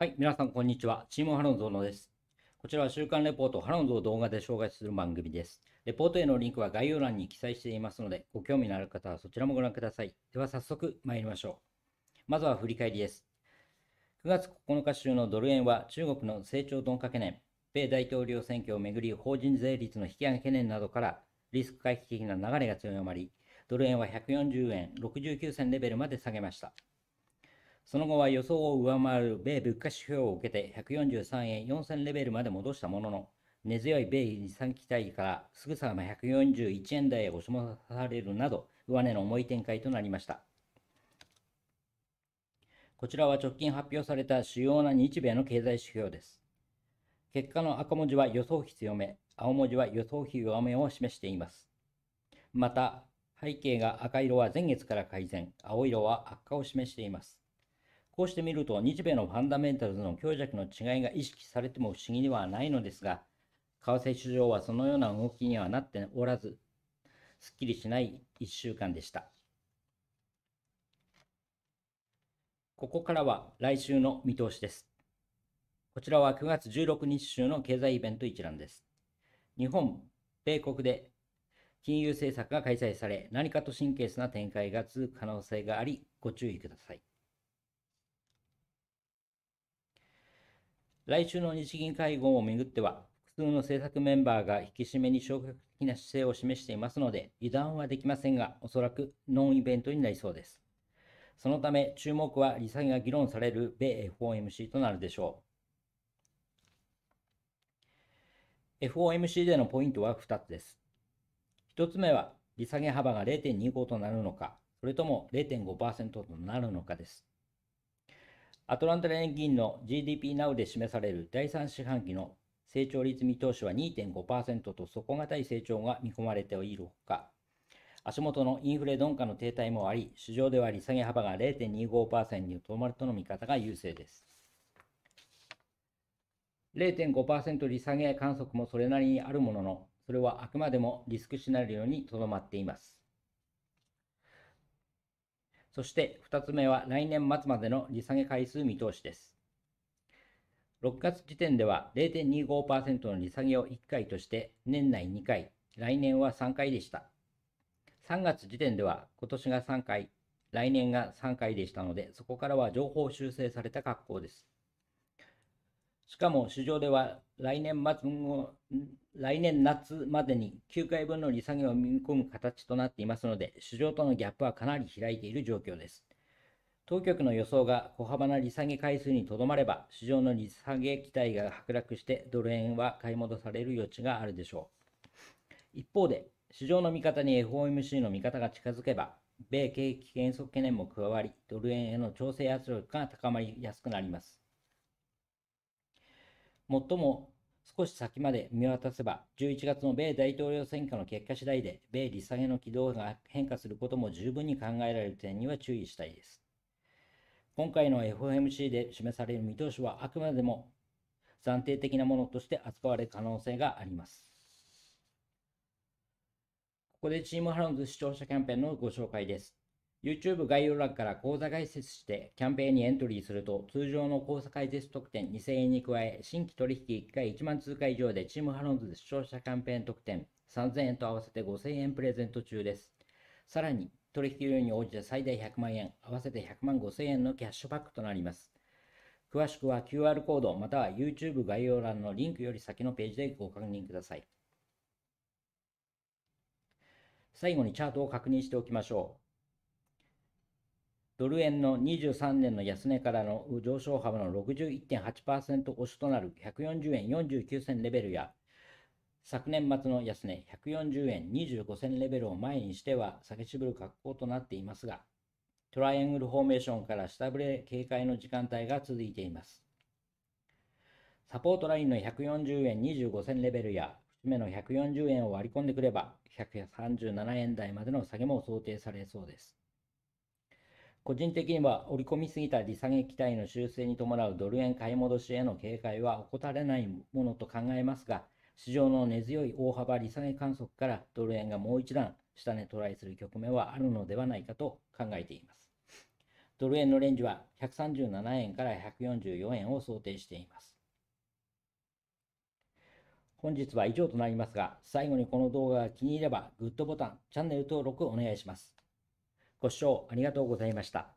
はい、皆さん、こんにちは。チームハロンゾーノです。こちらは週刊レポートハロンゾー動画で紹介する番組です。レポートへのリンクは概要欄に記載していますので、ご興味のある方はそちらもご覧ください。では早速参りましょう。まずは振り返りです。9月9日週のドル円は中国の成長鈍化懸念、米大統領選挙をめぐり法人税率の引き上げ懸念などからリスク回避的な流れが強まり、ドル円は140円69銭レベルまで下げました。その後は予想を上回る米物価指標を受けて143円4銭レベルまで戻したものの、根強い米日産期待からすぐさま141円台へ押し戻されるなど、上値の重い展開となりました。こちらは直近発表された主要な日米の経済指標です。結果の赤文字は予想比強め、青文字は予想比弱めを示しています。また、背景が赤色は前月から改善、青色は悪化を示しています。こうしてみると、日米のファンダメンタルズの強弱の違いが意識されても不思議ではないのですが、為替市場はそのような動きにはなっておらず、すっきりしない1週間でした。ここからは来週の見通しです。こちらは9月16日週の経済イベント一覧です。日本、米国で金融政策が開催され、何かと神経質な展開が続く可能性があり、ご注意ください。来週の日銀会合をめぐっては、複数の政策メンバーが引き締めに消極的な姿勢を示していますので、油断はできませんが、おそらくノンイベントになりそうです。そのため、注目は利下げが議論される米 FOMC となるでしょう。FOMC でのポイントは2つです。1つ目は、利下げ幅が0.25となるのか、それとも0.5%となるのかです。アトランタ連銀の GDP Now で示される第3四半期の成長率見通しは2.5%と底堅い成長が見込まれているほか、足元のインフレ鈍化の停滞もあり、市場では利下げ幅が0.25%にとどまるとの見方が優勢です。0.5%利下げ観測もそれなりにあるものの、それはあくまでもリスクシナリオにとどまっています。そして2つ目は来年末までの利下げ回数見通しです。6月時点では0.25%の利下げを1回として年内2回、来年は3回でした。3月時点では今年が3回、来年が3回でしたので、そこからは情報修正された格好です。しかも市場では来年末来年夏までに9回分の利下げを見込む形となっていますので、市場とのギャップはかなり開いている状況です。当局の予想が小幅な利下げ回数にとどまれば、市場の利下げ期待が剥落してドル円は買い戻される余地があるでしょう。一方で、市場の見方に FOMC の見方が近づけば、米景気減速懸念も加わり、ドル円への調整圧力が高まりやすくなります。最も少し先まで見渡せば、11月の米大統領選挙の結果次第で、米利下げの軌道が変化することも十分に考えられる点には注意したいです。今回の FOMC で示される見通しはあくまでも暫定的なものとして扱われる可能性があります。ここでチームハロンズ視聴者キャンペーンのご紹介です。YouTube 概要欄から講座解説してキャンペーンにエントリーすると通常の講座解説特典2000円に加え新規取引1回1万通貨以上でチームハロンズ視聴者キャンペーン特典3000円と合わせて5000円プレゼント中です。さらに取引量に応じて最大100万円合わせて100万5000円のキャッシュバックとなります。詳しくは QR コードまたは YouTube 概要欄のリンクより先のページでご確認ください。最後にチャートを確認しておきましょう。ドル円の23年の安値からの上昇幅の61.8%押しとなる140円49銭レベルや、昨年末の安値140円25銭レベルを前にしては下げしぶる格好となっていますが、トライアングルフォーメーションから下振れ警戒の時間帯が続いています。サポートラインの140円25銭レベルや、節目の140円を割り込んでくれば、137円台までの下げも想定されそうです。個人的には織り込みすぎた利下げ期待の修正に伴うドル円買い戻しへの警戒は怠れないものと考えますが、市場の根強い大幅利下げ観測からドル円がもう一段下値トライする局面はあるのではないかと考えています。ドル円のレンジは137円から144円を想定しています。本日は以上となりますが、最後にこの動画が気に入ればグッドボタン、チャンネル登録お願いします。ご視聴ありがとうございました。